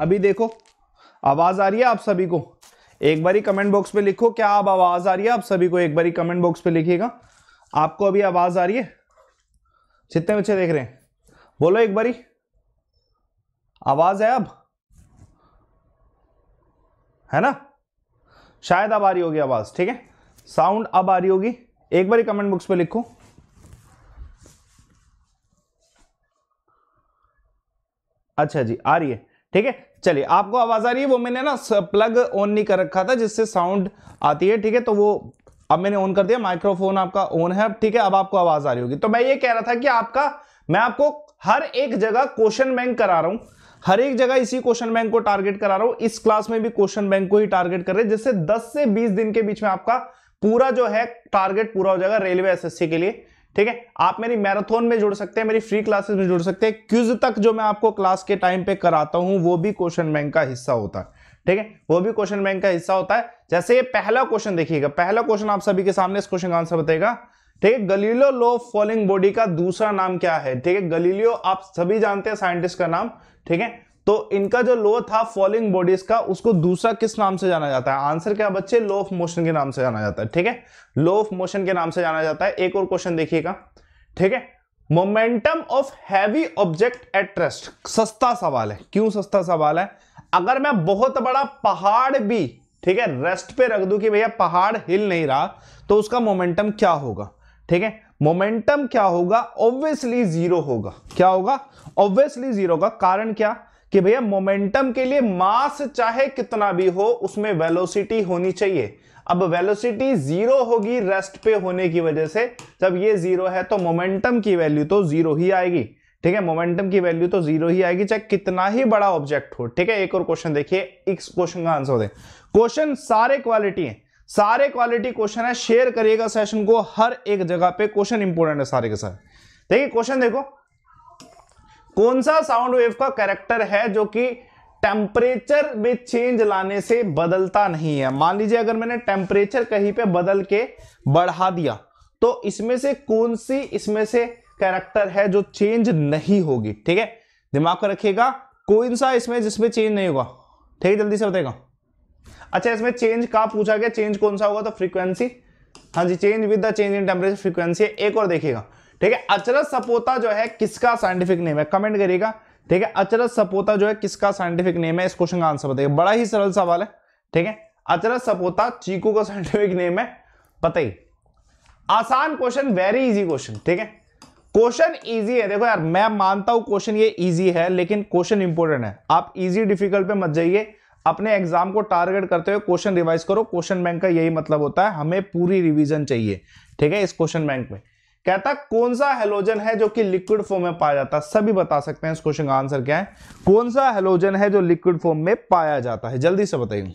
अभी देखो आवाज आ रही है आप सभी को एक बारी कमेंट बॉक्स पे लिखो क्या आप आवाज आ रही है आप सभी को एक बारी कमेंट बॉक्स पे लिखिएगा आपको अभी आवाज आ रही है जितने बच्चे देख रहे हैं बोलो एक बारी आवाज है अब है ना शायद अब आ रही होगी आवाज ठीक है साउंड अब आ रही होगी एक बारी कमेंट बॉक्स पे लिखो अच्छा जी आ रही है ठीक है चलिए आपको आवाज आ रही है वो मैंने ना प्लग ऑन नहीं कर रखा था जिससे साउंड आती है ठीक है तो वो अब मैंने ऑन कर दिया माइक्रोफोन आपका ऑन है अब ठीक है अब आपको आवाज आ रही होगी तो मैं ये कह रहा था कि आपका मैं आपको हर एक जगह क्वेश्चन बैंक करा रहा हूं हर एक जगह इसी क्वेश्चन बैंक को टारगेट करा रहा हूं इस क्लास में भी क्वेश्चन बैंक को ही टारगेट कर रहे हैं जिससे 10 से 20 दिन के बीच में आपका पूरा जो है टारगेट पूरा हो जाएगा रेलवे एसएससी के लिए ठीक है आप मेरी मैराथन में जुड़ सकते हैं मेरी फ्री क्लासेस में जुड़ सकते हैं क्यूज तक जो मैं आपको क्लास के टाइम पे कराता हूं वो भी क्वेश्चन बैंक का हिस्सा होता है ठीक है वो भी क्वेश्चन बैंक का हिस्सा होता है जैसे ये पहला क्वेश्चन देखिएगा पहला क्वेश्चन आप सभी के सामने इस क्वेश्चन का आंसर बताएगा ठीक है गलीलो लो फॉलिंग बॉडी का दूसरा नाम क्या है ठीक है गलीलियो आप सभी जानते हैं साइंटिस्ट का नाम ठीक है तो इनका जो लो था फॉलिंग बॉडीज का उसको दूसरा किस नाम से जाना जाता है आंसर क्या बच्चे लो ऑफ मोशन के नाम से जाना जाता है ठीक है लो ऑफ मोशन के नाम से जाना जाता है एक और क्वेश्चन देखिएगा ठीक है momentum of heavy object at rest सस्ता सवाल है क्यों सस्ता सवाल है अगर मैं बहुत बड़ा पहाड़ भी ठीक है रेस्ट पे रख दू कि भैया पहाड़ हिल नहीं रहा तो उसका मोमेंटम क्या होगा ठीक है मोमेंटम क्या होगा ऑब्वियसली जीरो होगा क्या होगा ऑब्वियसली जीरो का कारण क्या कि भैया मोमेंटम के लिए मास चाहे कितना भी हो उसमें वेलोसिटी होनी चाहिए अब वेलोसिटी जीरो होगी रेस्ट पे होने की वजह से जब ये जीरो है तो मोमेंटम की वैल्यू तो जीरो ही आएगी ठीक है मोमेंटम की वैल्यू तो जीरो ही आएगी चाहे कितना ही बड़ा ऑब्जेक्ट हो ठीक है एक और क्वेश्चन देखिए इस क्वेश्चन का आंसर दे क्वेश्चन सारे क्वालिटी है सारे क्वालिटी क्वेश्चन है शेयर करिएगा सेशन को हर एक जगह पे क्वेश्चन इंपोर्टेंट है सारे के साथ देखिए क्वेश्चन देखो कौन सा साउंड वेव का कैरेक्टर है जो कि टेम्परेचर में चेंज लाने से बदलता नहीं है मान लीजिए अगर मैंने टेम्परेचर कहीं पे बदल के बढ़ा दिया तो इसमें से कौन सी इसमें से कैरेक्टर है जो चेंज नहीं होगी ठीक है दिमाग को रखिएगा कौन सा इसमें जिसमें चेंज नहीं होगा ठीक है जल्दी से बताएगा अच्छा इसमें चेंज कहा पूछा गया चेंज कौन सा होगा तो फ्रीक्वेंसी हाँ जी change with the change in temperature frequency एक और देखिएगा ठीक है अचरस सपोता जो है किसका साइंटिफिक नेम है कमेंट करिएगा ठीक है अचरस सपोता जो है किसका साइंटिफिक नेम है इस क्वेश्चन का आंसर बताइए बड़ा ही सरल सवाल है ठीक है अचरस सपोता चीकू का साइंटिफिक नेम है बताइए आसान क्वेश्चन वेरी इजी क्वेश्चन ठीक है क्वेश्चन इजी है देखो यार मैं मानता हूं क्वेश्चन ये इजी है लेकिन क्वेश्चन इंपोर्टेंट है आप इजी डिफिकल्ट पे मत जाइए अपने एग्जाम को टारगेट करते हुए क्वेश्चन रिवाइज करो क्वेश्चन बैंक का यही मतलब होता है हमें पूरी रिवीजन चाहिए ठीक है इस क्वेश्चन बैंक में कहता कौन सा हेलोजन है जो कि लिक्विड फॉर्म में पाया जाता है सभी बता सकते हैं इस क्वेश्चन का आंसर क्या है कौन सा हेलोजन है जो लिक्विड फॉर्म में पाया जाता है जल्दी से बताइए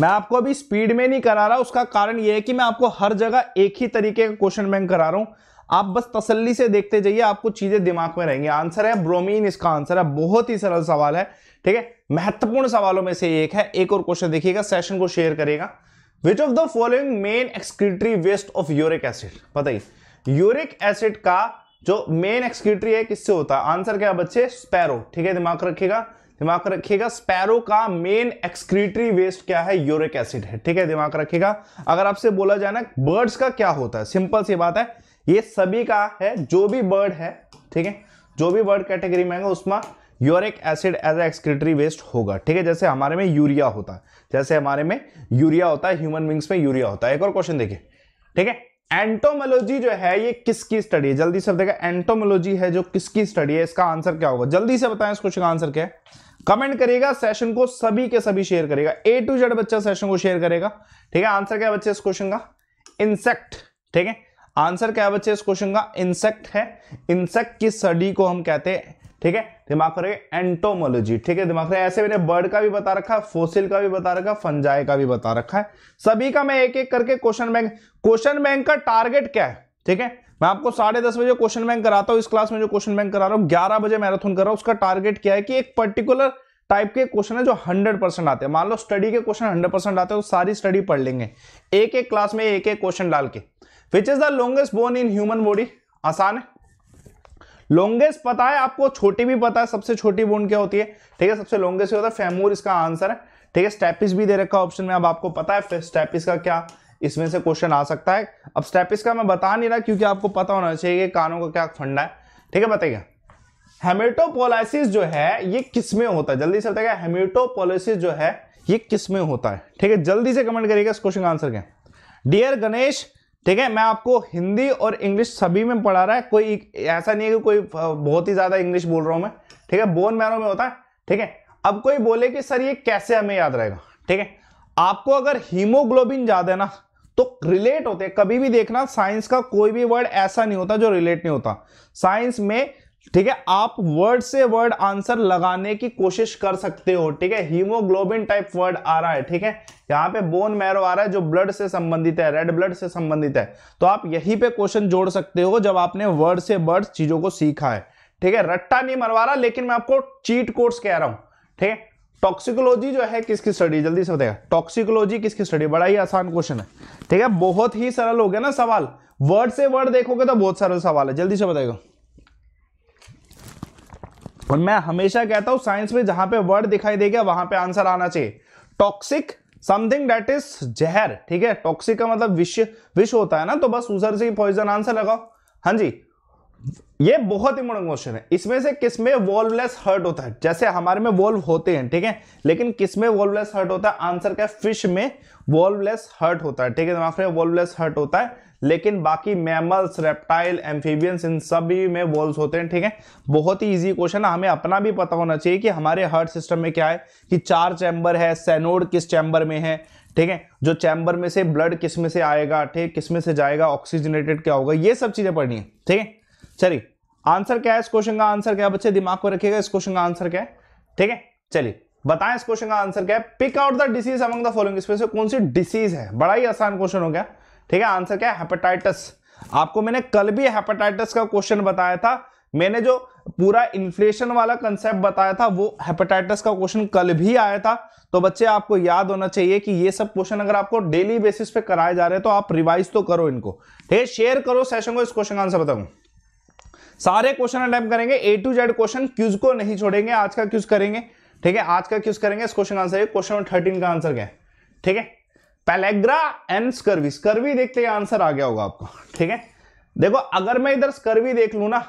मैं आपको अभी स्पीड में नहीं करा रहा उसका कारण यह है कि मैं आपको हर जगह एक ही तरीके का क्वेश्चन बैंक करा रहा हूं आप बस तसल्ली से देखते जाइए आपको चीजें दिमाग में रहेंगी आंसर है ब्रोमीन इसका आंसर है बहुत ही सरल सवाल है ठीक है महत्वपूर्ण सवालों में से एक है एक और क्वेश्चन देखिएगा सेशन को शेयर करेगा which of the following main excretory waste of uric acid बताइए यूरिक एसिड का जो मेन एक्सक्रीटरी है किससे होता है आंसर क्या बच्चे स्पैरो ठीक है दिमाग रखिएगा दिमाग रखिएगा स्पैरो का मेन एक्सक्रीटरी वेस्ट क्या है यूरिक एसिड है ठीक है दिमाग रखिएगा अगर आपसे बोला जाए ना बर्ड्स का क्या होता है सिंपल सी बात है ये सभी का है जो भी बर्ड है ठीक है जो भी बर्ड कैटेगरी में आएगा उसमें uric acid as excretory waste होगा ठीक है जैसे हमारे में यूरिया होता है जैसे हमारे में यूरिया होता है ह्यूमन बींग्स में यूरिया होता है एक और क्वेश्चन देखिए ठीक है एंटोमोलॉजी जो है ये किसकी स्टडी है जल्दी से देखा एंटोमोलॉजी है जो किसकी स्टडी है इसका आंसर क्या होगा जल्दी से बताएं इस क्वेश्चन का आंसर क्या है कमेंट करेगा सेशन को सभी के सभी शेयर करेगा ए टू जेड बच्चा सेशन को शेयर करेगा ठीक है आंसर क्या है बच्चे इस क्वेश्चन का इंसेक्ट ठीक है आंसर क्या है बच्चे इस क्वेश्चन का इंसेक्ट है इंसेक्ट की स्टडी को हम कहते हैं ठीक है दिमाग करेंगे एंटोमोलॉजी ठीक है दिमाग ऐसे मैंने बर्ड का भी बता रखा है फोसिल का भी बता रखा है फंजाई का भी बता रखा है सभी का मैं एक एक करके क्वेश्चन बैंक क्वेश्चन बैंक का टारगेट क्या है ठीक है मैं आपको साढ़े दस बजे क्वेश्चन बैंक कराता हूँ इस क्लास में जो क्वेश्चन बैंक करा रहा हूँ ग्यारह बजे मैराथन कर रहा हूँ उसका टारगेट क्या है कि एक पर्टिकुलर टाइप के क्वेश्चन है जो 100 परसेंट आते हैं मान लो स्टडी के क्वेश्चन 100 परसेंट आते हैं तो सारी स्टडी पढ़ लेंगे एक एक क्लास में एक एक क्वेश्चन डाल के which is the longest bone in human body आसान है लॉन्गेस्ट पता है आपको छोटी भी पता है सबसे छोटी बोन क्या होती है ठीक है सबसे लॉन्गेस्ट होता है फेमूर इसका आंसर है ठीक है स्टेपिस भी दे रखा ऑप्शन में अब आपको पता है स्टेपिस का क्या इसमें से क्वेश्चन आ सकता है अब स्टेपिस का मैं बता नहीं रहा क्योंकि आपको पता होना चाहिए कि कानों का क्या फंडा है ठीक है बताइए हेमेटोपोलाइसिस जो है ये किसमें होता है जल्दी से बताएगा हेमेटोपोलाइसिस जो है ये किसमें होता है ठीक है जल्दी से कमेंट करिएगा इस क्वेश्चन का आंसर क्या डियर गणेश ठीक है मैं आपको हिंदी और इंग्लिश सभी में पढ़ा रहा है कोई ऐसा नहीं है कि कोई बहुत ही ज़्यादा इंग्लिश बोल रहा हूँ मैं ठीक है बोन मैरो में होता है ठीक है अब कोई बोले कि सर ये कैसे हमें याद रहेगा ठीक है आपको अगर हीमोग्लोबिन याद है ना तो रिलेट होते हैं कभी भी देखना साइंस का कोई भी वर्ड ऐसा नहीं होता जो रिलेट नहीं होता साइंस में ठीक है आप वर्ड से वर्ड आंसर लगाने की कोशिश कर सकते हो ठीक है हीमोग्लोबिन टाइप वर्ड आ रहा है ठीक है यहाँ पे बोन मैरो आ रहा है जो ब्लड से संबंधित है रेड ब्लड से संबंधित है तो आप यही पे क्वेश्चन जोड़ सकते हो जब आपने वर्ड से वर्ड चीजों को सीखा है ठीक है रट्टा नहीं मरवा रहा लेकिन मैं आपको चीट कोर्स कह रहा हूं ठीक है टॉक्सिकोलॉजी जो है किसकी स्टडी जल्दी से बताएगा टॉक्सिकोलॉजी किसकी स्टडी बड़ा ही आसान क्वेश्चन है ठीक है बहुत ही सरल हो गया ना सवाल वर्ड से वर्ड देखोगे तो बहुत सरल सवाल है जल्दी से बताएगा और मैं हमेशा कहता हूं साइंस में जहां पे वर्ड दिखाई देगा वहां पे आंसर आना चाहिए टॉक्सिक समथिंग डेट इज जहर ठीक है टॉक्सिक का मतलब विष विष होता है ना तो बस उधर से ही पॉइजन आंसर लगाओ हाँ जी ये बहुत इंपॉर्टेंट क्वेश्चन है इसमें से किसमें वॉल्वलेस हर्ट होता है जैसे हमारे में वॉल्व होते हैं ठीक है लेकिन किसमें वॉल्वलेस हर्ट होता है आंसर क्या फिश में वॉल्वलेस हर्ट होता है ठीक है दिमाग में वॉल्वलेस हर्ट होता है लेकिन बाकी मैमल्स रेप्टाइल एम्फीबियंस इन सभी में वॉल्व होते हैं ठीक है बहुत ही ईजी क्वेश्चन है हमें अपना भी पता होना चाहिए कि हमारे हार्ट सिस्टम में क्या है कि चार चैम्बर है सेनोड किस चैम्बर में है ठीक है जो चैम्बर में से ब्लड किस में से आएगा ठीक किस में से जाएगा ऑक्सीजनेटेड क्या होगा ये सब चीजें पढ़नी है ठीक है चलिए आंसर क्या है इस क्वेश्चन का आंसर क्या है बच्चे दिमाग को रखिएगा इस क्वेश्चन का आंसर क्या है ठीक है चलिए बताएं इस क्वेश्चन का आंसर क्या है pick out the disease among the following इसमें से कौन सी डिसीज है बड़ा ही आसान क्वेश्चन हो गया ठीक है आंसर क्या है हेपेटाइटिस आपको मैंने कल भी हेपेटाइटिस का क्वेश्चन बताया था मैंने जो पूरा इन्फ्लेशन वाला कंसेप्ट बताया था वो हेपेटाइटिस का क्वेश्चन कल भी आया था तो बच्चे आपको याद होना चाहिए कि ये सब क्वेश्चन अगर आपको डेली बेसिस पे कराए जा रहे हैं तो आप रिवाइज तो करो इनको ठीक है शेयर करो सेशन को इस क्वेश्चन का आंसर बताऊं सारे क्वेश्चन अटैम्प करेंगे A to Z question quiz को नहीं छोड़ेंगे आज का क्यूज करेंगे ठीक है आज का क्यूज करेंगे इस क्वेश्चन आंसर क्वेश्चन थर्टीन का आंसर क्या है ठीक है पेलेग्रा एंड स्कर्वी स्कर्वी देखते ही आंसर आ गया होगा आपको ठीक है देखो अगर मैं इधर स्कर्वी देख लू ना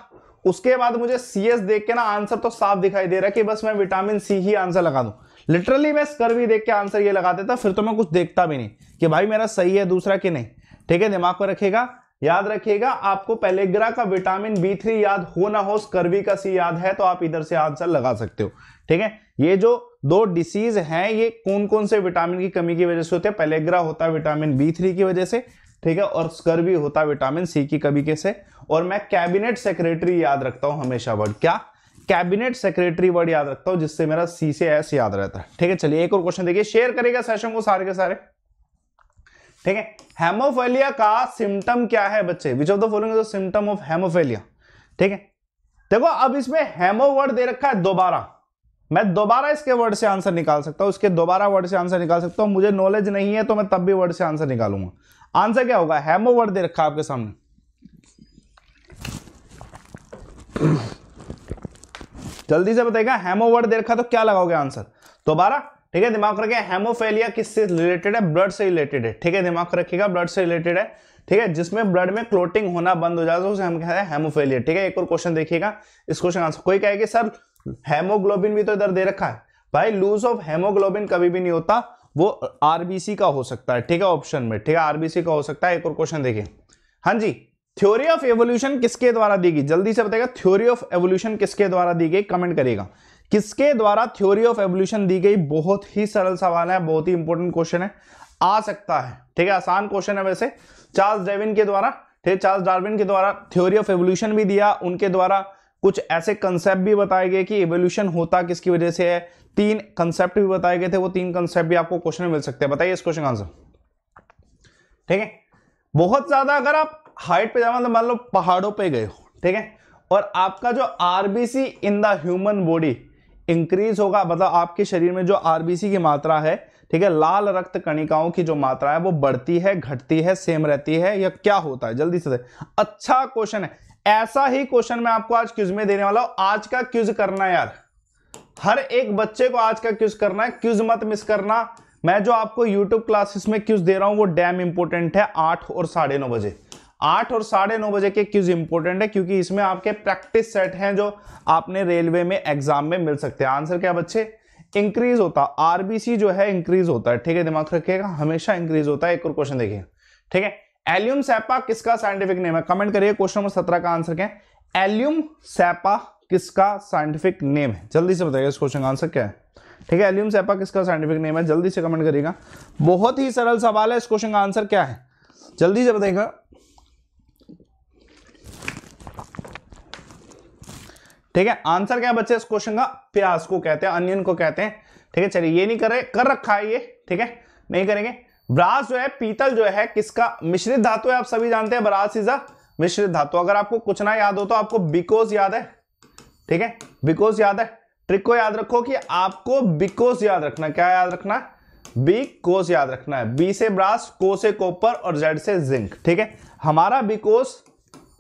उसके बाद मुझे सी एस देख के ना आंसर तो साफ दिखाई दे रहा है कि बस मैं विटामिन सी ही आंसर लगा दूं लिटरली मैं स्कर्वी देख के आंसर ये लगा देता फिर तो मैं कुछ देखता भी नहीं कि भाई मेरा सही है दूसरा कि नहीं ठीक है दिमाग पर रखेगा याद रखिएगा आपको पेलेग्रा का विटामिन बी थ्री याद हो ना हो स्कर्वी का सी याद है तो आप इधर से आंसर लगा सकते हो ठीक है ये जो दो डिसीज हैं ये कौन कौन से विटामिन की कमी की वजह से होते हैं पेलेग्रा होता है विटामिन बी थ्री की वजह से ठीक है और स्कर भी होता है विटामिन सी की कमी के से और मैं कैबिनेट सेक्रेटरी याद रखता हूं हमेशा वर्ड क्या कैबिनेट सेक्रेटरी वर्ड याद रखता हूं जिससे मेरा सी से एस याद रहता है ठीक है चलिए एक और क्वेश्चन देखिए शेयर करेगा सेशन को सारे के सारे ठीक है हेमोफेलिया का सिम्टम क्या है बच्चे which of the following symptom of hemophilia ठीक है देखो अब इसमें हेमो वर्ड दे रखा है दोबारा मैं दोबारा इसके वर्ड से आंसर निकाल सकता हूं इसके दोबारा वर्ड से आंसर निकाल सकता हूं मुझे नॉलेज नहीं है तो मैं तब भी वर्ड से आंसर निकालूंगा आंसर क्या होगा हैमो वर्ड दे रखा आपके सामने जल्दी से बताएगा हैमो वर्ड दे रखा तो क्या लगाओगे आंसर दोबारा ठीक है दिमाग रखे हेमोफेलिया किससे रिलेटेड है ब्लड से रिलेटेड है ठीक है दिमाग रखिएगा ब्लड से रिलेटेड है ठीक है जिसमें ब्लड में क्लोटिंग होना बंद हो जाता तो है उसे हम कहते हैं हेमोफेलिया ठीक है एक और क्वेश्चन देखिएगा इस क्वेश्चन आंसर कोई कहेगा सर हेमोग्लोबिन भी तो इधर दे रखा है भाई लूज ऑफ हेमोग्लोबिन कभी भी नहीं होता वो आरबीसी का हो सकता है ठीक है ऑप्शन में ठीक है आरबीसी का हो सकता है एक और क्वेश्चन देखिए हाँ जी थ्योरी ऑफ एवोल्यूशन किसके द्वारा दी गई जल्दी से बताएगा थ्योरी ऑफ एवोल्यूशन किसके द्वारा दी गई कमेंट करेगा किसके द्वारा थ्योरी ऑफ एवोल्यूशन दी गई बहुत ही सरल सवाल है बहुत ही इंपॉर्टेंट क्वेश्चन है आ सकता है ठीक है आसान क्वेश्चन है वैसे चार्ल्स डेविन के द्वारा ठीक है चार्ल्स डार्विन के द्वारा थ्योरी ऑफ एवोल्यूशन भी दिया उनके द्वारा कुछ ऐसे कंसेप्ट भी बताए गए कि एवोल्यूशन होता किसकी वजह से है तीन कंसेप्ट भी बताए गए थे वो तीन कंसेप्ट भी आपको क्वेश्चन में मिल सकते हैं बताइए इस क्वेश्चन का आंसर ठीक है बहुत ज्यादा अगर आप हाइट पे जाओ मतलब मान लो पहाड़ों पे गए हो ठीक है और आपका जो RBC in the human body increase होगा मतलब आपके शरीर में जो आरबीसी की मात्रा है ठीक है लाल रक्त कणिकाओं की जो मात्रा है वो बढ़ती है घटती है सेम रहती है या क्या होता है जल्दी से अच्छा क्वेश्चन है ऐसा ही क्वेश्चन मैं आपको आज क्यूज में देने वाला हूं आज का क्यूज करना यार हर एक बच्चे को आज का क्यूज करना है क्यूज मत मिस करना मैं जो आपको यूट्यूब क्लासेस में क्यूज दे रहा हूं वो डैम इंपोर्टेंट है आठ और साढ़े नौ बजे आठ और साढ़े नौ बजे के क्यूज इंपोर्टेंट है क्योंकि इसमें आपके प्रैक्टिस सेट हैं जो आपने रेलवे में एग्जाम में मिल सकते हैं आंसर क्या बच्चे इंक्रीज होता आरबीसी जो है इंक्रीज होता है ठीक है दिमाग रखिएगा हमेशा इंक्रीज होता है एक और क्वेश्चन देखिए ठीक है एल्यूम सैपा किसका साइंटिफिक नेम है कमेंट करिए क्वेश्चन नंबर सत्रह का आंसर क्या है एल्यूम सैपा किसका साइंटिफिक नेम है जल्दी से बताइए इस क्वेश्चन का आंसर क्या है ठीक है एल्यूम सैपा किसका साइंटिफिक नेम है जल्दी से कमेंट करिएगा बहुत ही सरल सवाल है इस क्वेश्चन का आंसर क्या है जल्दी से बताइएगा ठीक है आंसर क्या है बच्चे इस क्वेश्चन का प्याज को कहते हैं अनियन को कहते हैं ठीक है चलिए ये नहीं कर रहे कर रखा है ये ठीक है नहीं करेंगे ब्रास जो है पीतल जो है किसका मिश्रित धातु है आप सभी जानते हैं ब्रास इज अ मिश्रित धातु अगर आपको कुछ ना याद हो तो आपको बिकोस याद है ठीक है बिकोज याद है ट्रिक को याद रखो कि आपको बिकोस याद रखना क्या याद रखना है बी कोस याद रखना है बी से ब्रास को से कॉपर और जेड से जिंक ठीक है हमारा बिकोस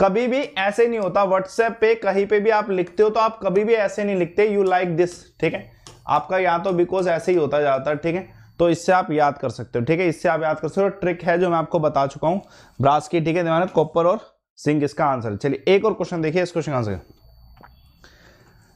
कभी भी ऐसे नहीं होता व्हाट्सएप पे कहीं पे भी आप लिखते हो तो आप कभी भी ऐसे नहीं लिखते यू लाइक दिस ठीक है आपका यहां तो बिकोज ऐसे ही होता जाता है ठीक है तो इससे आप याद कर सकते हो ठीक है इससे आप याद कर सकते हो ट्रिक है जो मैं आपको बता चुका हूँ ब्रास की ठीक है कॉपर और सिंक इसका आंसर है चलिए एक और क्वेश्चन देखिए इस क्वेश्चन का आंसर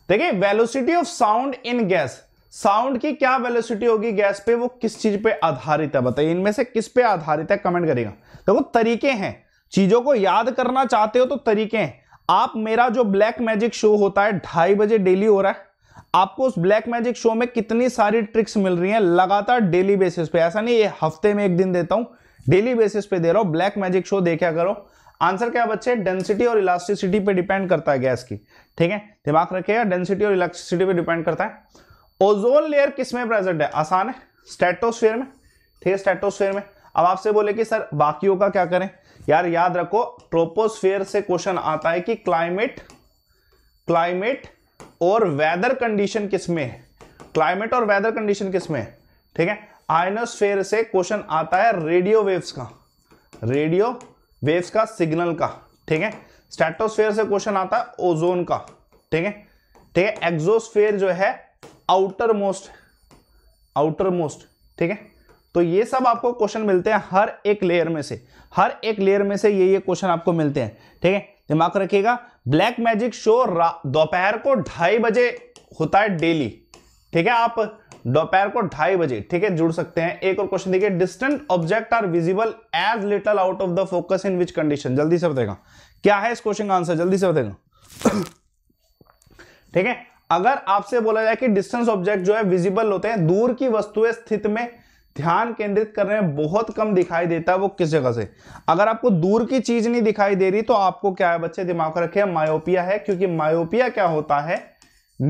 देखिए velocity of sound in gas sound की क्या वेलोसिटी होगी गैस पे वो किस चीज पे आधारित है बताइए इनमें से किस पे आधारित है कमेंट करेगा देखो तो तरीके हैं चीजों को याद करना चाहते हो तो तरीके हैं आप मेरा जो ब्लैक मैजिक शो होता है ढाई बजे डेली हो रहा है आपको उस ब्लैक मैजिक शो में कितनी सारी ट्रिक्स मिल रही हैं लगातार डेली बेसिस पे ऐसा नहीं ये हफ्ते में एक दिन देता हूं डेली बेसिस पे दे रहा हूं ब्लैक मैजिक शो देखा करो आंसर क्या बच्चे डेंसिटी और इलास्टिसिटी पे डिपेंड करता है गैस की ठीक है दिमाग रखिएगा डेंसिटी और इलास्टिसिटी पे डिपेंड करता है ओजोन लेयर किस में प्रेजेंट है आसान है स्टेटोस्फेयर में ठीक है स्टेटोस्फेयर में अब आपसे बोले कि सर बाकियों का क्या करें यार याद रखो ट्रोपोस्फेयर से क्वेश्चन आता है कि क्लाइमेट क्लाइमेट और वेदर कंडीशन किसमें है क्लाइमेट और वेदर कंडीशन किसमें ठीक है आयनोस्फेयर से क्वेश्चन आता है रेडियो वेव्स का रेडियो वेव्स का सिग्नल का ठीक है स्टेटोस्फेयर से क्वेश्चन आता है ओजोन का ठीक है ठीक है एक्सोस्फेयर जो है आउटर मोस्ट आउटर मोस्ट ठीक है तो ये सब आपको क्वेश्चन मिलते हैं हर एक लेयर में से हर एक लेयर में से ये ये क्वेश्चन आपको मिलते हैं ठीक है दिमाग रखिएगा ब्लैक मैजिक शो दोपहर को ढाई बजे होता है डेली ठीक है आप दोपहर को ढाई बजे ठीक है जुड़ सकते हैं एक और क्वेश्चन देखिए distant object are visible as little out of the focus in which condition जल्दी से बताएगा क्या है इस क्वेश्चन का आंसर जल्दी से बताएगा ठीक है अगर आपसे बोला जाए कि डिस्टेंस ऑब्जेक्ट जो है विजिबल होते हैं दूर की वस्तुएं स्थित में ध्यान केंद्रित कर रहे हैं बहुत कम दिखाई देता है वो किस जगह से अगर आपको दूर की चीज नहीं दिखाई दे रही तो आपको क्या है बच्चे दिमाग रखे मायोपिया है क्योंकि मायोपिया क्या होता है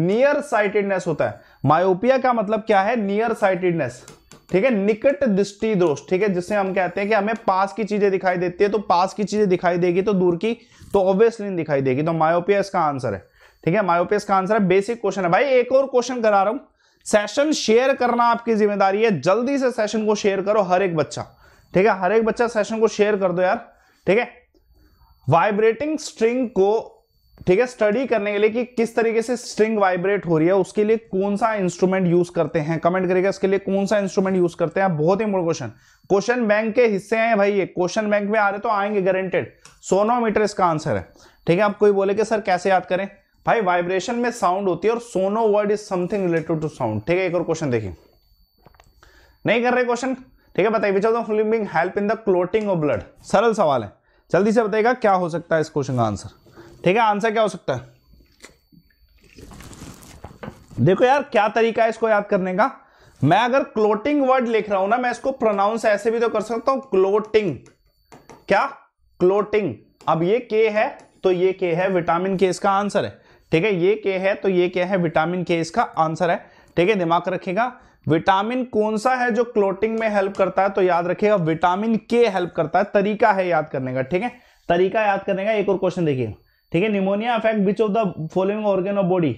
नियर साइटेडनेस होता है मायोपिया का मतलब क्या है नियर साइटेडनेस ठीक है निकट दृष्टि दोष ठीक है जिससे हम कहते हैं कि हमें पास की चीजें दिखाई देती है तो पास की चीजें दिखाई देगी तो दूर की तो ऑब्वियसली नहीं दिखाई देगी तो मायोपिया इसका आंसर है ठीक है मायोपिया इसका आंसर है बेसिक क्वेश्चन है भाई एक और क्वेश्चन करा रहा हूं सेशन शेयर करना आपकी जिम्मेदारी है जल्दी से सेशन को शेयर करो हर एक बच्चा ठीक है हर एक बच्चा सेशन को शेयर कर दो यार ठीक है वाइब्रेटिंग स्ट्रिंग को ठीक है स्टडी करने के लिए कि किस तरीके से स्ट्रिंग वाइब्रेट हो रही है उसके लिए कौन सा इंस्ट्रूमेंट यूज करते हैं कमेंट करेगा इसके लिए कौन सा इंस्ट्रूमेंट यूज करते हैं बहुत ही मूल क्वेश्चन क्वेश्चन बैंक के हिस्से हैं भाई ये क्वेश्चन बैंक में आ रहे तो आएंगे गारंटेड सोनोमीटर इसका आंसर है ठीक है आप कोई बोले कि सर कैसे याद करें भाई वाइब्रेशन में साउंड होती है और sono word is something related to sound ठीक है एक और क्वेश्चन देखिए नहीं कर रहे क्वेश्चन ठीक है बताइए which are flipping help in the clotting of blood सरल सवाल है जल्दी से बताइएगा क्या हो सकता है इस क्वेश्चन का आंसर ठीक है आंसर क्या हो सकता है देखो यार क्या तरीका है इसको याद करने का मैं अगर क्लोटिंग वर्ड लिख रहा हूं ना मैं इसको प्रोनाउंस ऐसे भी तो कर सकता हूं क्लोटिंग क्या क्लोटिंग अब ये के है तो ये के है विटामिन के इसका आंसर है ठीक है ये के है तो ये क्या है विटामिन के इसका आंसर है ठीक है दिमाग रखेगा विटामिन कौन सा है जो क्लोटिंग में हेल्प करता है तो याद रखिएगा विटामिन के हेल्प करता है तरीका है याद करने का ठीक है तरीका याद करने का एक और क्वेश्चन देखिए ठीक है pneumonia affect which of the following organ of body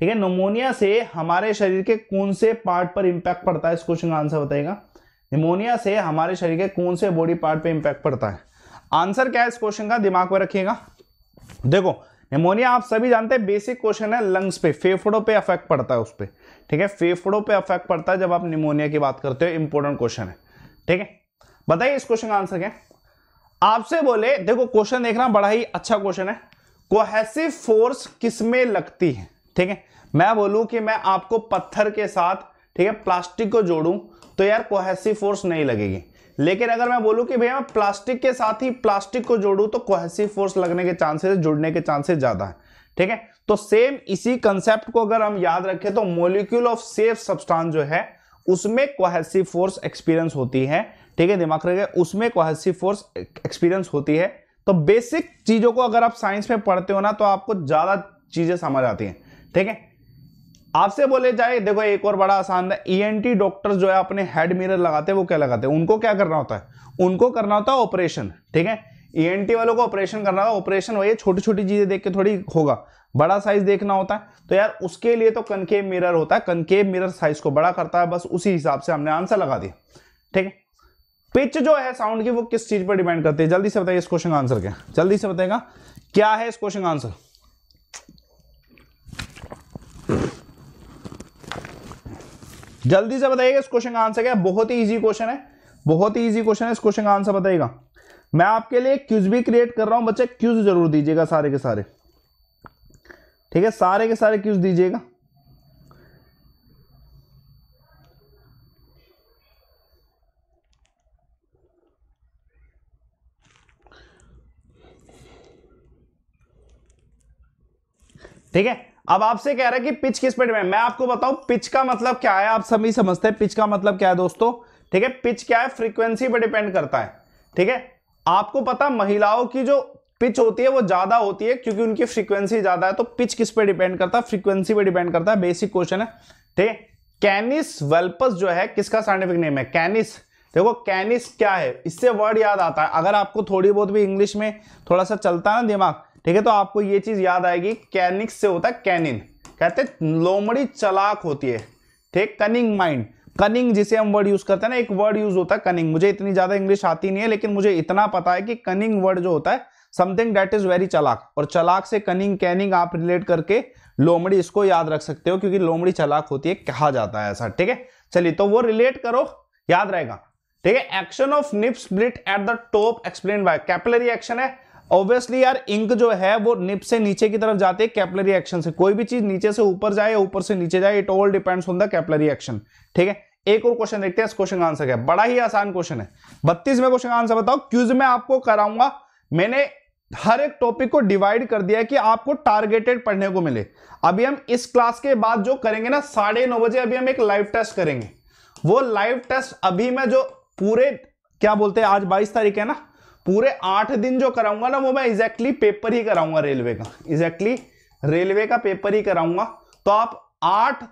ठीक है निमोनिया से हमारे शरीर के कौन से पार्ट पर इंपैक्ट पड़ता है इस क्वेश्चन का आंसर बताएगा निमोनिया से हमारे शरीर के कौन से बॉडी पार्ट पर इंपैक्ट पड़ता है आंसर क्या है इस क्वेश्चन का दिमाग में रखिएगा देखो निमोनिया आप सभी जानते हैं बेसिक क्वेश्चन है लंग्स पे फेफड़ों पे अफेक्ट पड़ता है उस पर ठीक है फेफड़ों पे अफेक्ट पड़ता है जब आप निमोनिया की बात करते हो इंपॉर्टेंट क्वेश्चन है ठीक है बताइए इस क्वेश्चन का आंसर क्या आपसे बोले देखो क्वेश्चन देखना बड़ा ही अच्छा क्वेश्चन है कोहेसिव फोर्स किसमें लगती है ठीक है मैं बोलूं कि मैं आपको पत्थर के साथ ठीक है प्लास्टिक को जोड़ू तो यार कोहेसिव फोर्स नहीं लगेगी लेकिन अगर मैं बोलूं कि भैया मैं प्लास्टिक के साथ ही प्लास्टिक को जोड़ू तो कोहेसिव फोर्स लगने के चांसेस जुड़ने के चांसेस ज़्यादा है ठीक है तो सेम इसी कंसेप्ट को अगर हम याद रखें तो मोलिक्यूल ऑफ सेफ सब्सटेंस जो है उसमें कोहेसिव फोर्स एक्सपीरियंस होती है ठीक है दिमाग रखे उसमें कोहेसिव फोर्स एक्सपीरियंस होती है तो बेसिक चीज़ों को अगर आप साइंस में पढ़ते हो ना तो आपको ज़्यादा चीज़ें समझ आती हैं ठीक है आपसे बोले जाए देखो एक और बड़ा आसान है ईएनटी e डॉक्टर्स जो है अपने हेड मिरर लगाते हैं वो क्या लगाते हैं उनको क्या करना होता है उनको करना होता है ऑपरेशन ठीक है टी e वालों को ऑपरेशन करना होगा ऑपरेशन वही छोटी छोटी चीजें देख के थोड़ी होगा बड़ा साइज देखना होता है तो यार उसके लिए तो कनकेव मिरर होता है कनकेव मिरर साइज को बड़ा करता है बस उसी हिसाब से हमने आंसर लगा दिया ठीक है पिच जो है साउंड की वो किस चीज पर डिपेंड करती है जल्दी से बताइए इस क्वेश्चन का आंसर क्या जल्दी से बताएगा क्या है इस क्वेश्चन का आंसर जल्दी से बताइएगा इस क्वेश्चन का आंसर क्या है बहुत ही इजी क्वेश्चन है बहुत ही इजी क्वेश्चन है इस क्वेश्चन का आंसर बताइएगा मैं आपके लिए क्यूज भी क्रिएट कर रहा हूं बच्चे क्यूज जरूर दीजिएगा सारे के सारे ठीक है सारे के सारे क्यूज दीजिएगा ठीक है अब आपसे कह रहा है कि पिच किस पे डिपेंड मैं आपको बताऊं पिच का मतलब क्या है आप सभी समझते हैं पिच का मतलब क्या है दोस्तों ठीक है पिच क्या है फ्रीक्वेंसी पर डिपेंड करता है ठीक है आपको पता महिलाओं की जो पिच होती है वो ज्यादा होती है क्योंकि उनकी फ्रीक्वेंसी ज्यादा है तो पिच किस पे डिपेंड करता है फ्रीक्वेंसी पे डिपेंड करता है बेसिक क्वेश्चन है ठीक है कैनिस वेल्पस जो है किसका साइंटिफिक नेम है कैनिस देखो कैनिस क्या है इससे वर्ड याद आता है अगर आपको थोड़ी बहुत भी इंग्लिश में थोड़ा सा चलता है ना दिमाग ठीक है तो आपको ये चीज याद आएगी कैनिक्स से होता है कैनिन कहते लोमड़ी चलाक होती है ठीक कनिंग माइंड कनिंग जिसे हम वर्ड यूज करते हैं ना एक वर्ड यूज होता है कनिंग मुझे इतनी ज्यादा इंग्लिश आती नहीं है लेकिन मुझे इतना पता है कि कनिंग वर्ड जो होता है समथिंग डेट इज वेरी चलाक और चलाक से कनिंग कैनिंग आप रिलेट करके लोमड़ी इसको याद रख सकते हो क्योंकि लोमड़ी चलाक होती है कहा जाता है ऐसा ठीक है चलिए तो वो रिलेट करो याद रहेगा ठीक है action of nib split at the top explain by capillary action है ऑब्वियसली यार इंक जो है वो निप से नीचे की तरफ जाते हैं कैपलरी एक्शन से कोई भी चीज नीचे से ऊपर जाए या ऊपर से नीचे जाए it all depends on the capillary action ठीक है एक और क्वेश्चन देखते हैं इस क्वेश्चन का आंसर क्या है बड़ा ही आसान क्वेश्चन है बत्तीसवें क्वेश्चन का आंसर बताओ क्यूज में आपको कराऊंगा मैंने हर एक टॉपिक को डिवाइड कर दिया कि आपको टारगेटेड पढ़ने को मिले अभी हम इस क्लास के बाद जो करेंगे ना साढ़े नौ बजे अभी हम एक लाइव टेस्ट करेंगे वो लाइव टेस्ट अभी मैं जो पूरे क्या बोलते हैं आज बाईस तारीख है ना पूरे आठ दिन जो कराऊंगा ना वो मैं एग्जैक्टली पेपर ही कराऊंगा रेलवे का एग्जैक्टली रेलवे का पेपर ही कराऊंगा तो आप आठ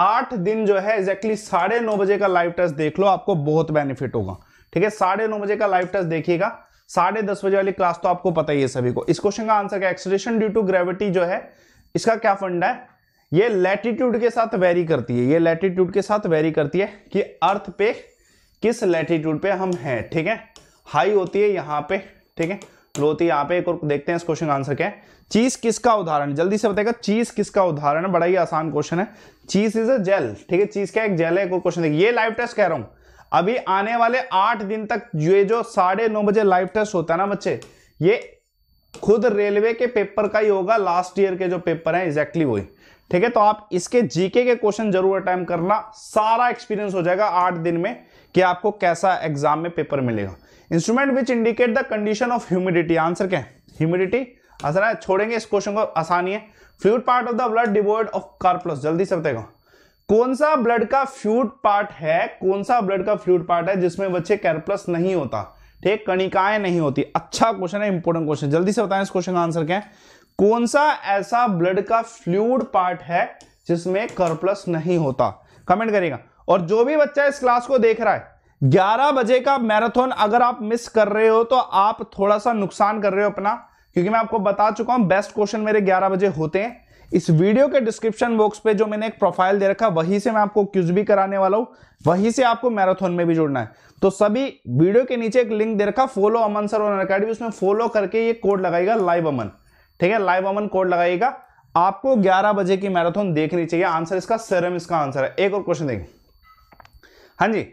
आठ दिन जो है एग्जैक्टली साढ़े नौ बजे का लाइव टेस्ट देख लो आपको बहुत बेनिफिट होगा ठीक है साढ़े नौ बजे का लाइव टेस्ट देखिएगा साढ़े दस बजे वाली क्लास तो आपको पता ही है सभी को इस क्वेश्चन का आंसर क्या एक्सलेशन ड्यू टू ग्रेविटी जो है इसका क्या फंड है ये लैटिट्यूड के साथ वेरी करती है ये लैटिट्यूड के साथ वेरी करती है कि अर्थ पे किस लैटिट्यूड पे हम हैं ठीक है हाई होती है यहाँ पे ठीक है लो होती है यहाँ पे एक और देखते हैं इस क्वेश्चन का आंसर क्या है चीज किसका उदाहरण जल्दी से बताएगा चीज किसका उदाहरण है बड़ा ही आसान क्वेश्चन है चीज इज अ जेल ठीक है चीज क्या एक जेल है एक और क्वेश्चन देखिए ये लाइव टेस्ट कह रहा हूं अभी आने वाले आठ दिन तक ये जो साढ़े नौ बजे लाइव टेस्ट होता है ना बच्चे ये खुद रेलवे के पेपर का ही होगा लास्ट ईयर के जो पेपर है एग्जैक्टली वही ठीक है तो आप इसके जीके के क्वेश्चन जरूर अटैम्प करना सारा एक्सपीरियंस हो जाएगा आठ दिन में कि आपको कैसा एग्जाम में पेपर मिलेगा instrument which indicate the condition of humidity answer क्या है ह्यूमिडिटी असर है छोड़ेंगे इस क्वेश्चन को आसानी है fluid part of the blood devoid of corpuscles जल्दी से बताएगा कौन सा ब्लड का फ्यूड पार्ट है कौन सा ब्लड का फ्लूड पार्ट है जिसमें बच्चे कैरप्लस नहीं होता ठीक कणिकाएं नहीं होती अच्छा क्वेश्चन है इंपोर्टेंट क्वेश्चन जल्दी से बताएं इस क्वेश्चन का आंसर क्या है कौन सा ऐसा ब्लड का फ्लूड पार्ट है जिसमें कर्प्लस नहीं होता कमेंट करेगा और जो भी बच्चा इस क्लास को देख रहा है 11 बजे का मैराथन अगर आप मिस कर रहे हो तो आप थोड़ा सा नुकसान कर रहे हो अपना क्योंकि मैं आपको बता चुका हूं बेस्ट क्वेश्चन मेरे 11 बजे होते हैं इस वीडियो के डिस्क्रिप्शन बॉक्स पे जो मैंने एक प्रोफाइल दे रखा वहीं से मैं आपको क्यूज भी कराने वाला हूं वहीं से आपको मैराथन में भी जुड़ना है तो सभी वीडियो के नीचे एक लिंक दे रखा फॉलो अमन सर और अकेडमी उसमें फॉलो करके ये कोड लगाएगा लाइव अमन ठीक है लाइव अमन कोड लगाएगा आपको ग्यारह बजे की मैराथन देखनी चाहिए आंसर इसका सरम इसका आंसर है एक और क्वेश्चन देखिए हाँ जी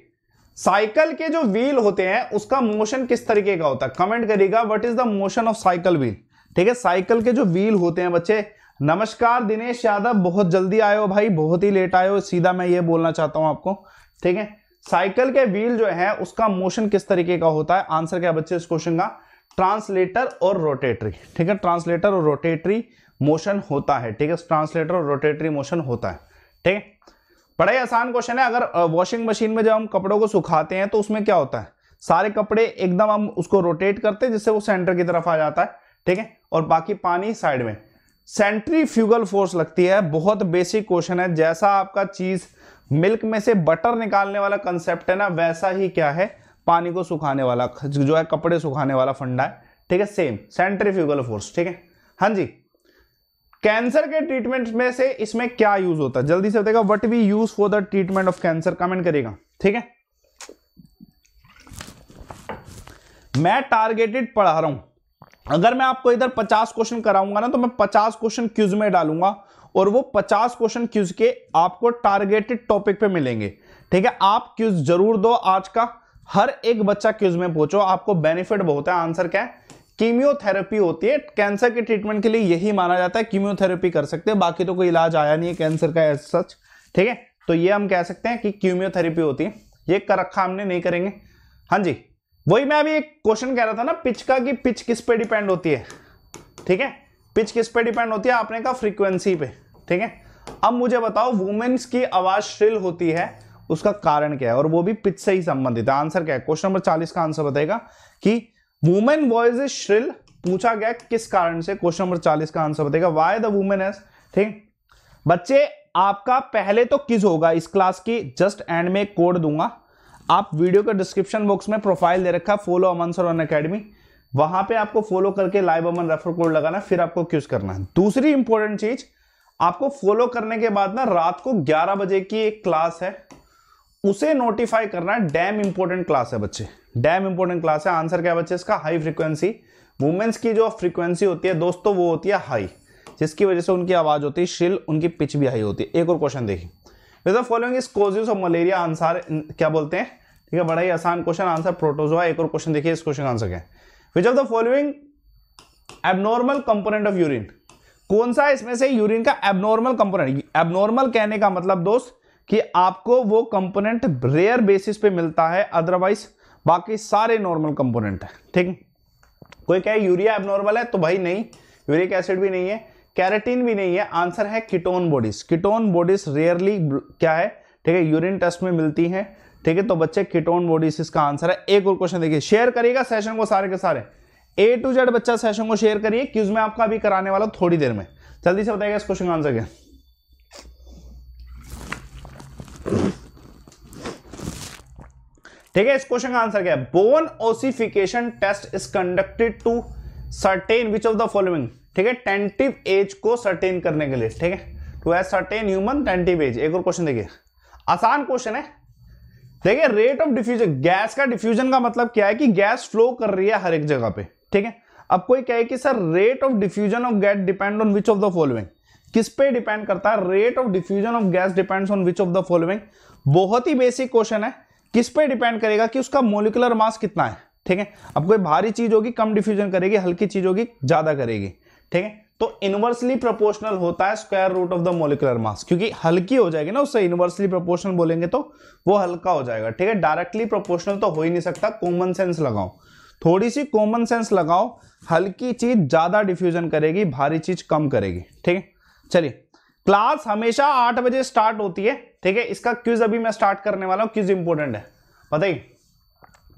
साइकिल के जो व्हील होते हैं उसका मोशन किस तरीके का होता है कमेंट करिएगा what is the motion of cycle wheel ठीक है साइकिल के जो व्हील होते हैं बच्चे नमस्कार दिनेश यादव बहुत जल्दी आयो भाई बहुत ही लेट आयो सीधा मैं ये बोलना चाहता हूं आपको ठीक है साइकिल के व्हील जो है उसका मोशन किस तरीके का होता है आंसर क्या बच्चे इस क्वेश्चन का ट्रांसलेटर और रोटेटरी ठीक है ट्रांसलेटर और रोटेटरी मोशन होता है ठीक है ट्रांसलेटर और रोटेटरी मोशन होता है ठीक है बड़ा ही आसान क्वेश्चन है अगर वॉशिंग मशीन में जब हम कपड़ों को सुखाते हैं तो उसमें क्या होता है सारे कपड़े एकदम हम उसको रोटेट करते हैं जिससे वो सेंटर की तरफ आ जाता है ठीक है और बाकी पानी साइड में फ्यूगल फोर्स लगती है बहुत बेसिक क्वेश्चन है जैसा आपका चीज मिल्क में से बटर निकालने वाला कंसेप्ट है ना वैसा ही क्या है पानी को सुखाने वाला जो है कपड़े सुखाने वाला फंडा है ठीक है सेम फ्यूगल फोर्स ठीक है हाँ जी कैंसर के ट्रीटमेंट में से इसमें क्या यूज होता है जल्दी से बताएगा what we use for the treatment of cancer comment करेगा ठीक है मैं टारगेटेड पढ़ा रहा हूं अगर मैं आपको इधर 50 क्वेश्चन कराऊंगा ना तो मैं 50 क्वेश्चन क्यूज में डालूंगा और वो 50 क्वेश्चन क्यूज के आपको टारगेटेड टॉपिक पे मिलेंगे ठीक है आप क्यूज जरूर दो आज का हर एक बच्चा क्यूज में पूछो आपको बेनिफिट बहुत है आंसर क्या है कीमियोथेरेपी होती है कैंसर के ट्रीटमेंट के लिए यही माना जाता है कीमियोथेरेपी कर सकते हैं बाकी तो कोई इलाज आया नहीं है कैंसर का एज सच ठीक है तो ये हम कह सकते हैं कि कीमियोथेरेपी होती है ये कर रखा हमने नहीं करेंगे हाँ जी वही मैं अभी एक क्वेश्चन कह रहा था ना पिच का कि पिच किस पे डिपेंड होती है ठीक है पिच किस पे डिपेंड होती है आपने कहा फ्रीक्वेंसी पे ठीक है अब मुझे बताओ वुमेन्स की आवाज श्रिल होती है उसका कारण क्या है और वो भी पिच से ही संबंधित है आंसर क्या है क्वेश्चन नंबर चालीस का आंसर बताएगा कि वुमेन वॉइस इज श्रिल पूछा गया किस कारण से क्वेश्चन नंबर चालीस का आंसर बताएगा वाई द वुमेन एज ठीक बच्चे आपका पहले तो किस होगा इस क्लास की जस्ट एंड में कोड दूंगा आप वीडियो के डिस्क्रिप्शन बॉक्स में प्रोफाइल दे रखा follow Aman sir one academy वहां पे आपको फॉलो करके लाइव अमन रेफर कोड लगाना फिर आपको क्यूज करना है दूसरी इंपॉर्टेंट चीज आपको फॉलो करने के बाद ना रात को 11 बजे की एक क्लास है उसे नोटिफाई करना है डैम इंपोर्टेंट क्लास है बच्चे डैम इंपोर्टेंट क्लास है आंसर क्या है बच्चे इसका हाई फ्रिक्वेंसी वुमेन्स की जो फ्रिक्वेंसी होती है दोस्तों वो होती है हाई जिसकी वजह से उनकी आवाज होती है शिल उनकी पिच भी हाई होती है एक और क्वेश्चन देखिए with following is causes of malaria answer क्या बोलते हैं ठीक है बड़ा ही आसान क्वेश्चन आंसर प्रोटोजोआ एक और क्वेश्चन देखिए इस क्वेश्चन आंसर क्या है which of the following abnormal component of urine कौन सा इसमें से यूरिन का एबनॉर्मल कंपोनेंट एबनॉर्मल कहने का मतलब दोस्त कि आपको वो कंपोनेंट रेयर बेसिस पे मिलता है अदरवाइज बाकी सारे नॉर्मल कंपोनेंट है ठीक कोई कहे यूरिया एबनॉर्मल है तो भाई नहीं यूरिक एसिड भी नहीं है कैरेटीन भी नहीं है आंसर है ketone bodies ketone bodies rarely क्या है ठीक है यूरिन टेस्ट में मिलती है ठीक है तो बच्चे कीटोन बॉडीज इसका आंसर है एक और क्वेश्चन देखिए शेयर करिएगा सेशन को सारे के सारे ए टू जेड बच्चा सेशन को शेयर करिए क्यूज में आपका अभी कराने वाला थोड़ी देर में जल्दी से बताएगा इस क्वेश्चन का आंसर क्या ठीक है इस क्वेश्चन का आंसर क्या है bone ossification test is conducted to certain which of the following ठीक है टेंटिव एज को सर्टेन करने के लिए ठीक है to ascertain human tentative age एक और क्वेश्चन देखिए आसान क्वेश्चन है देखिए रेट ऑफ डिफ्यूजन गैस का डिफ्यूजन का मतलब क्या है कि गैस फ्लो कर रही है हर एक जगह पे ठीक है अब कोई कहे कि sir rate of diffusion of gas depend on which of the following किस पे डिपेंड करता है rate of diffusion of gas depends on which of the following बहुत ही बेसिक क्वेश्चन है किस पे डिपेंड करेगा कि उसका मोलिकुलर मास कितना है ठीक है अब कोई भारी चीज होगी कम डिफ्यूजन करेगी हल्की चीज होगी ज्यादा करेगी ठीक है तो इनवर्सली प्रोपोर्शनल होता है square root of the molecular mass क्योंकि हल्की हो जाएगी ना उससे इनवर्सली प्रोपोर्शनल बोलेंगे तो वो हल्का हो जाएगा ठीक है डायरेक्टली प्रोपोर्शनल तो हो ही नहीं सकता कॉमन सेंस लगाओ थोड़ी सी कॉमन सेंस लगाओ हल्की चीज ज्यादा डिफ्यूजन करेगी भारी चीज कम करेगी ठीक है चलिए क्लास हमेशा आठ बजे स्टार्ट होती है ठीक है इसका क्यूज अभी मैं स्टार्ट करने वाला हूं क्यूज इंपोर्टेंट है पता ही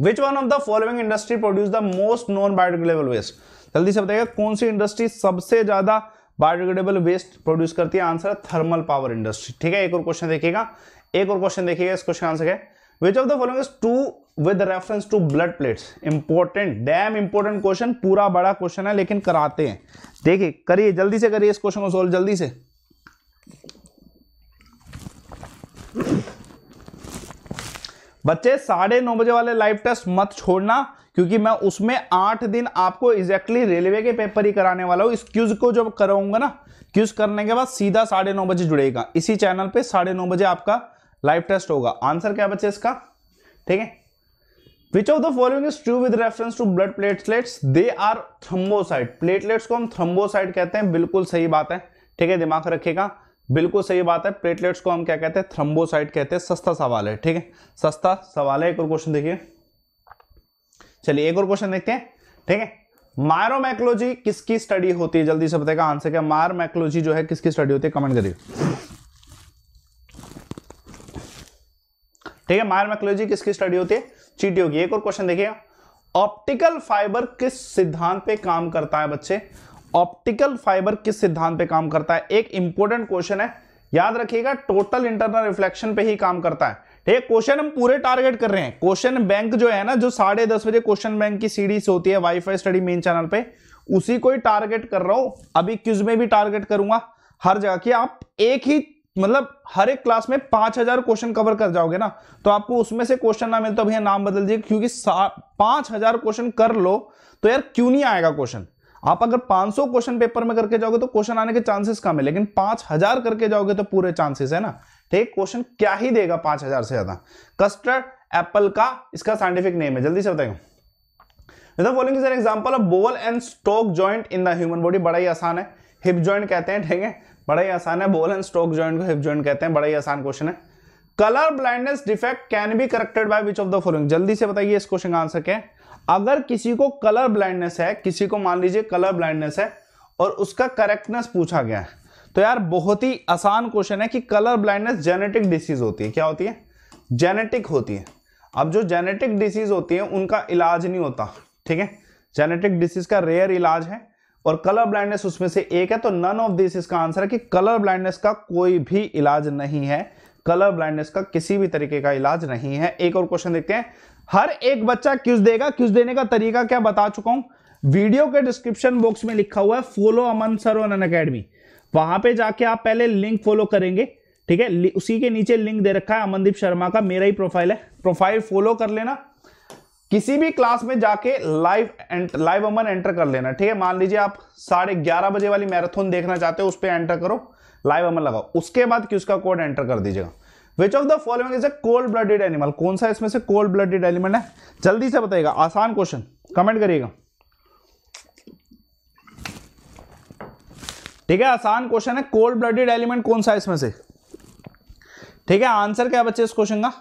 which one of the following industry produce the most non biodegradable waste जल्दी से बताइएगा कौन सी इंडस्ट्री सबसे ज्यादा बायोडिग्रेडेबल वेस्ट प्रोड्यूस करती है आंसर है थर्मल पावर इंडस्ट्री ठीक है एक और क्वेश्चन देखिएगा एक और क्वेश्चन देखिएगा इस क्वेश्चन आंसर है which of the following is true with reference to blood plates important damn important question पूरा बड़ा क्वेश्चन है लेकिन कराते हैं देखिए करिए जल्दी से करिए इस क्वेश्चन को सोल्व जल्दी से बच्चे साढ़े नौ बजे वाले लाइव टेस्ट मत छोड़ना क्योंकि मैं उसमें आठ दिन आपको एग्जैक्टली रेलवे के पेपर ही कराने वाला हूँ इस क्यूज को जब कराऊंगा ना क्यूज करने के बाद सीधा साढ़े नौ बजे जुड़ेगा इसी चैनल पे साढ़े नौ बजे आपका लाइव टेस्ट होगा आंसर क्या बच्चे इसका ठीक है which of the following is true with reference to blood platelets they are thrombocytes platelets को हम थ्रम्बोसाइड कहते हैं बिल्कुल सही बात है ठीक है दिमाग रखेगा बिल्कुल सही बात है प्लेटलेट्स को हम क्या कहते हैं थ्रम्बोसाइट कहते हैं सस्ता सवाल है ठीक है सस्ता सवाल है एक और क्वेश्चन देखिए चलिए एक और क्वेश्चन देखते हैं ठीक है मायरोमैकोलॉजी किसकी स्टडी होती है जल्दी से बताएगा आंसर क्या मायर मैकोलॉजी जो है किसकी स्टडी होती है कमेंट करिए ठीक है मायरोमैकोलॉजी किसकी स्टडी होती है चीटियों की एक और क्वेश्चन देखिए ऑप्टिकल फाइबर किस सिद्धांत पे काम करता है बच्चे ऑप्टिकल फाइबर किस सिद्धांत पे काम करता है एक इंपॉर्टेंट क्वेश्चन है याद रखिएगा टोटल इंटरनल रिफ्लेक्शन पे ही काम करता है है क्वेश्चन हम पूरे टारगेट कर रहे हैं क्वेश्चन बैंक जो है ना जो साढ़े दस बजे क्वेश्चन बैंक की सीरीज होती है वाईफाई स्टडी मेन चैनल पे उसी को ही टारगेट कर रहा हूं अभी क्यूज में भी टारगेट करूंगा हर जगह की आप एक ही मतलब हर एक क्लास में पांच हजार क्वेश्चन कवर कर जाओगे ना तो आपको उसमें से क्वेश्चन ना मिले तो भैया नाम बदल दिए क्योंकि पांच हजार क्वेश्चन कर लो तो यार क्यों नहीं आएगा क्वेश्चन आप अगर 500 क्वेश्चन पेपर में करके जाओगे तो क्वेश्चन आने के चांसेस कम है लेकिन 5000 करके जाओगे तो पूरे चांसेस है ना तो एक क्वेश्चन क्या ही देगा 5000 से ज्यादा कस्टर्ड एप्पल का इसका साइंटिफिक नेम है जल्दी से बताइए एग्जांपल ऑफ बोल एंड स्टोक joint in the human body बड़ा ही आसान है हिप ज्वाइंट कहते हैं ठीक है बड़ा ही आसान है बोल एंड स्टोक ज्वाइंट को हिप ज्वाइंट कहते हैं बड़ा ही आसान क्वेश्चन है colour blindness defect can be corrected by which of the following जल्दी से बताइए इस क्वेश्चन का आंसर क्या है अगर किसी को कलर ब्लाइंडनेस है किसी को मान लीजिए कलर ब्लाइंडनेस है और उसका करेक्टनेस पूछा गया है तो यार बहुत ही आसान क्वेश्चन है कि कलर ब्लाइंडनेस जेनेटिक डिसीज होती है क्या होती है जेनेटिक होती है अब जो जेनेटिक डिसीज होती है उनका इलाज नहीं होता ठीक है जेनेटिक डिसीज का रेयर इलाज है और कलर ब्लाइंडनेस उसमें से एक है तो नन ऑफ दिस इसका आंसर है कि कलर ब्लाइंडनेस का कोई भी इलाज नहीं है कलर ब्लाइंडनेस का किसी भी तरीके का इलाज नहीं है एक और क्वेश्चन देखते हैं हर एक बच्चा क्यूज देगा क्यूज देने का तरीका क्या बता चुका हूं वीडियो के डिस्क्रिप्शन बॉक्स में लिखा हुआ है follow Aman sir one academy वहां पे जाके आप पहले लिंक फॉलो करेंगे ठीक है उसी के नीचे लिंक दे रखा है अमनदीप शर्मा का मेरा ही प्रोफाइल है प्रोफाइल फॉलो कर लेना किसी भी क्लास में जाके लाइव एंट, लाइव अमन एंटर कर लेना ठीक है मान लीजिए आप साढ़े ग्यारह बजे वाली मैराथन देखना चाहते हो उस पर एंटर करो लाइव अमन लगाओ उसके बाद कि उसका कोड एंटर कर दीजिएगा which of the following is a cold blooded animal कौन सा इसमें से कोल्ड ब्लडेड एलिमेंट है जल्दी से बताइएगा आसान क्वेश्चन कमेंट करिएगा ठीक है आसान क्वेश्चन है कोल्ड ब्लडेड एलिमेंट कौन सा है इसमें से ठीक है आंसर क्या बच्चे इस क्वेश्चन का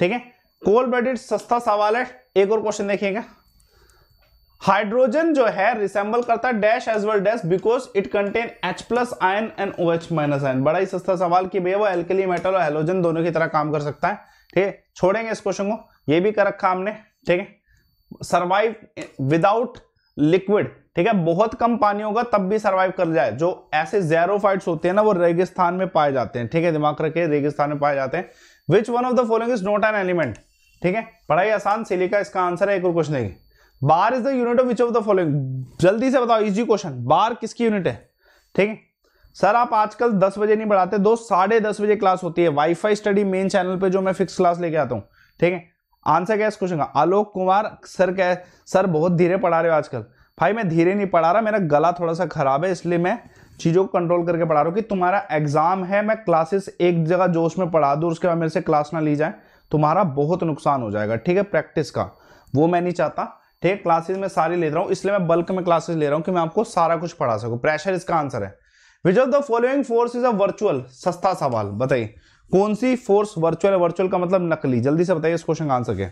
ठीक है कोल्ड ब्लडेड सस्ता सवाल है एक और क्वेश्चन देखिएगा हाइड्रोजन जो है रिसेंबल करता है dash as well dash because it contain H plus ion and O H minus ion बड़ा ही सस्ता सवाल कि भैया वो एल्केली मेटल और हेलोजन दोनों की तरह काम कर सकता है ठीक है छोड़ेंगे इस क्वेश्चन को ये भी कर रखा हमने ठीक है सर्वाइव विदाउट लिक्विड ठीक है बहुत कम पानी होगा तब भी सर्वाइव कर जाए जो ऐसे जेरोफाइट्स होते हैं ना वो रेगिस्तान में पाए जाते हैं ठीक है दिमाग रखे रेगिस्तान में पाए जाते हैं which one of the following is not an element ठीक है बड़ा ही आसान सिलिका इसका आंसर है एक और क्वेश्चन नहीं bar is the unit of which of the following जल्दी से बताओ इजी क्वेश्चन बार किसकी यूनिट है ठीक है सर आप आजकल दस बजे नहीं पढ़ाते दोस्त साढ़े दस बजे क्लास होती है वाईफाई स्टडी मेन चैनल पे जो मैं फिक्स क्लास लेके आता हूँ ठीक है आंसर क्या है इस क्वेश्चन का आलोक कुमार सर क्या सर बहुत धीरे पढ़ा रहे हो आजकल भाई मैं धीरे नहीं पढ़ा रहा मेरा गला थोड़ा सा खराब है इसलिए मैं चीज़ों को कंट्रोल करके पढ़ा रहा हूँ कि तुम्हारा एग्जाम है मैं क्लासेस एक जगह जोश में पढ़ा दूँ उसके बाद मेरे से क्लास ना ली जाए तुम्हारा बहुत नुकसान हो जाएगा ठीक है प्रैक्टिस का वो मैं नहीं चाहता ठीक क्लासेस में सारी ले रहा हूँ इसलिए मैं बल्क में क्लासेस ले रहा हूँ कि मैं आपको सारा कुछ पढ़ा सकूँ प्रेशर इसका आंसर है which of the following force is a virtual सस्ता सवाल बताइए कौन सी फोर्स वर्चुअल वर्चुअल का मतलब नकली जल्दी से बताइए इस क्वेश्चन का आंसर क्या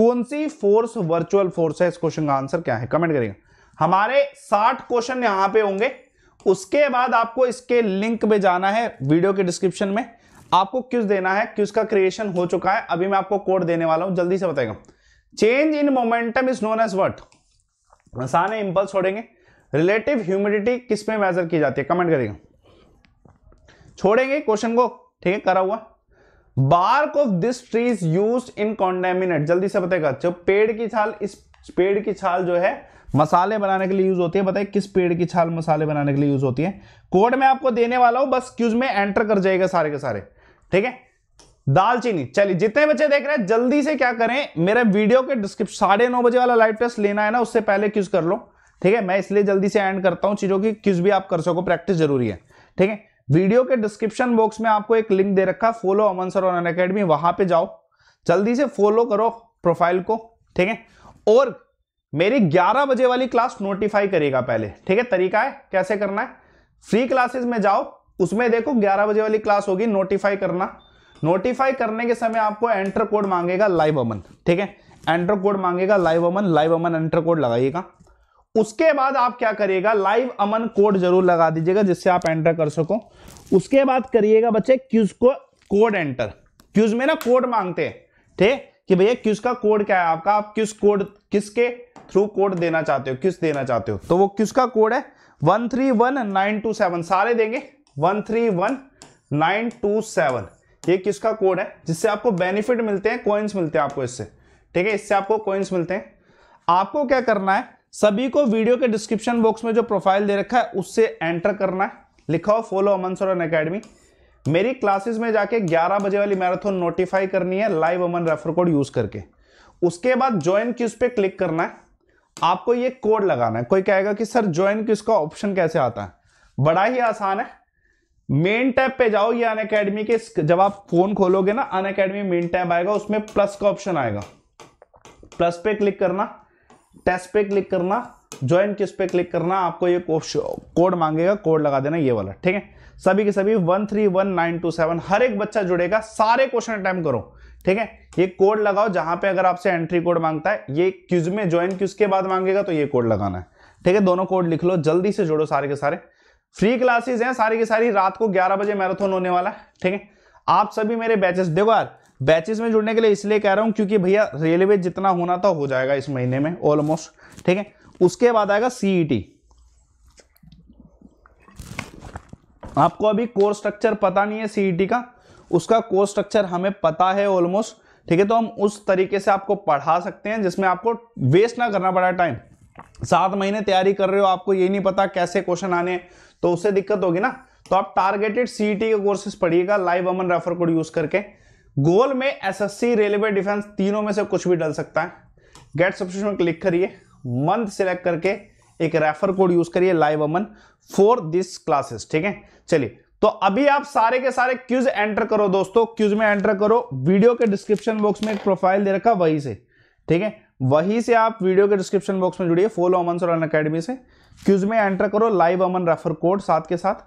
कौन सी फोर्स वर्चुअल फोर्स है इस क्वेश्चन का आंसर क्या है कमेंट करिएगा हमारे साठ क्वेश्चन यहां पे होंगे उसके बाद आपको इसके लिंक पे जाना है वीडियो के डिस्क्रिप्शन में आपको क्यूज देना है क्यूज का क्रिएशन हो चुका है अभी मैं आपको कोड देने वाला हूं जल्दी से बताएगा change in momentum is known as what सारे इंपल्स छोड़ेंगे रिलेटिव ह्यूमिडिटी किस पे मेजर की जाती है कमेंट करिएगा छोड़ेंगे क्वेश्चन को ठीक है करा हुआ bark of this tree is use in condiment जल्दी से बताएगा जो पेड़ की छाल इस पेड़ की छाल जो है मसाले बनाने के लिए यूज होती है बताइए किस पेड़ की छाल मसाले बनाने के लिए यूज होती है कोड में आपको देने वाला हूं बस क्यूज में एंटर कर जाएगा सारे के सारे ठीक है दालचीनी चलिए जितने बच्चे देख रहे हैं जल्दी से क्या करें मेरे वीडियो के डिस्क्रिप्शन साढ़े नौ बजे वाला लाइव टेस्ट लेना है ना उससे पहले क्यूज कर लो ठीक है मैं इसलिए जल्दी से एंड करता हूं चीजों की क्यूज भी आप कर सको प्रैक्टिस जरूरी है ठीक है वीडियो के डिस्क्रिप्शन बॉक्स में आपको एक लिंक दे रखा follow Aman sir on academy वहां पर जाओ जल्दी से फॉलो करो प्रोफाइल को ठीक है और मेरी ग्यारह बजे वाली क्लास नोटिफाई करेगा पहले ठीक है तरीका है कैसे करना है फ्री क्लासेस में जाओ उसमें देखो ग्यारह बजे वाली क्लास होगी नोटिफाई करना नोटिफाई करने के समय आपको एंटर कोड मांगेगा लाइव अमन ठीक है एंटर कोड मांगेगा live Aman live Aman enter code लगाइएगा उसके बाद आप क्या करिएगा लाइव अमन कोड जरूर लगा दीजिएगा जिससे आप एंटर कर सको उसके बाद करिएगा बच्चे क्यूज को कोड एंटर क्यूज में ना कोड मांगते हैं ठीक कि भैया क्यूज का कोड क्या है आपका आप किस कोड किसके थ्रू कोड देना चाहते हो किस देना चाहते हो तो वो किस का कोड है one three one nine two seven सारे देंगे one three one nine two seven ये किसका कोड है जिससे आपको बेनिफिट मिलते हैं कॉइन्स मिलते हैं आपको इससे ठीक है इससे आपको कॉइन्स मिलते हैं आपको क्या करना है सभी को वीडियो के डिस्क्रिप्शन बॉक्स में जो प्रोफाइल दे रखा है उससे एंटर करना है लिखा हो फॉलो अमन सोरन अकेडमी मेरी क्लासेस में जाके 11 बजे वाली मैराथन नोटिफाई करनी है live Aman refer code use करके उसके बाद ज्वाइन किस पे क्लिक करना है आपको ये कोड लगाना है कोई कहेगा कि सर ज्वाइन क्यूज का ऑप्शन कैसे आता है बड़ा ही आसान है मेन टैब पे जाओ ये अन अकेडमी के जब आप फोन खोलोगे ना अन अकेडमी मेन टैब आएगा उसमें प्लस का ऑप्शन आएगा प्लस पे क्लिक करना टेस्ट पे क्लिक करना ज्वाइन किस पे क्लिक करना आपको ये कोड मांगेगा कोड लगा देना ये वाला ठीक है सभी के सभी one three one nine two seven हर एक बच्चा जुड़ेगा सारे क्वेश्चन अटैम्प करो ठीक है ये कोड लगाओ जहां पे अगर आपसे एंट्री कोड मांगता है ये क्यूज में ज्वाइन क्यूज के बाद मांगेगा तो ये कोड लगाना है ठीक है दोनों कोड लिख लो जल्दी से जोड़ो सारे के सारे फ्री क्लासेस हैं सारी की सारी रात को 11 बजे मैराथन होने वाला है ठीक है आप सभी मेरे बैचेस देखो यार बैचेस में जुड़ने के लिए इसलिए कह रहा हूं क्योंकि भैया रेलवे जितना होना था हो जाएगा इस महीने में ऑलमोस्ट ठीक है उसके बाद आएगा सीई e आपको अभी कोर्स स्ट्रक्चर पता नहीं है सीईटी e का उसका कोर्स स्ट्रक्चर हमें पता है ऑलमोस्ट ठीक है तो हम उस तरीके से आपको पढ़ा सकते हैं जिसमें आपको वेस्ट ना करना पड़ा टाइम सात महीने तैयारी कर रहे हो आपको ये नहीं पता कैसे क्वेश्चन आने हैं तो उससे दिक्कत होगी ना तो आप टारगेटेड सीईटी के कोर्सेस पढ़िएगा live Aman refer code use करके गोल में एसएससी रेलवे डिफेंस तीनों में से कुछ भी डल सकता है गेट सब्सक्रिप्शन क्लिक करिए मंथ सिलेक्ट करके एक रेफर कोड यूज करिए live Aman for this classes ठीक है चलिए तो अभी आप सारे के सारे क्यूज एंटर करो दोस्तों क्यूज में एंटर करो वीडियो के डिस्क्रिप्शन बॉक्स में एक प्रोफाइल दे रखा वहीं से ठीक है वहीं से आप वीडियो के डिस्क्रिप्शन बॉक्स में जुड़िए फॉलो अमन सोलन अकेडमी से क्यूज में एंटर करो लाइव अमन रेफर कोड साथ के साथ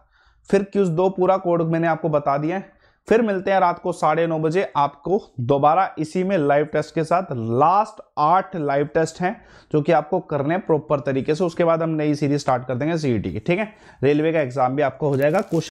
फिर क्यूज दो पूरा कोड मैंने आपको बता दिया है फिर मिलते हैं रात को साढ़े नौ बजे आपको दोबारा इसी में लाइव टेस्ट के साथ लास्ट आठ लाइव टेस्ट हैं जो कि आपको करने प्रॉपर तरीके से उसके बाद हम नई सीरीज स्टार्ट कर देंगे सीईटी e की ठीक है रेलवे का एग्जाम भी आपको हो जाएगा क्वेश्चन